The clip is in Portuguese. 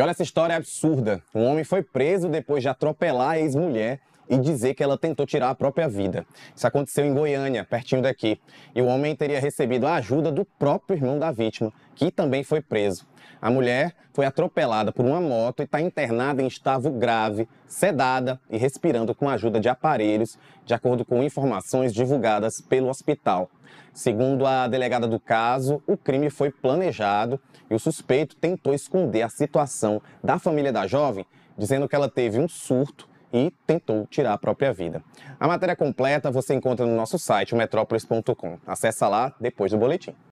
E olha essa história absurda. Um homem foi preso depois de atropelar a ex-mulher e dizer que ela tentou tirar a própria vida. Isso aconteceu em Goiânia, pertinho daqui. E o homem teria recebido a ajuda do próprio irmão da vítima, que também foi preso. A mulher foi atropelada por uma moto e está internada em estado grave, sedada e respirando com a ajuda de aparelhos, de acordo com informações divulgadas pelo hospital. Segundo a delegada do caso, o crime foi planejado e o suspeito tentou esconder a situação da família da jovem, dizendo que ela teve um surto e tentou tirar a própria vida. A matéria completa você encontra no nosso site, metrópolis.com. Acesse lá depois do boletim.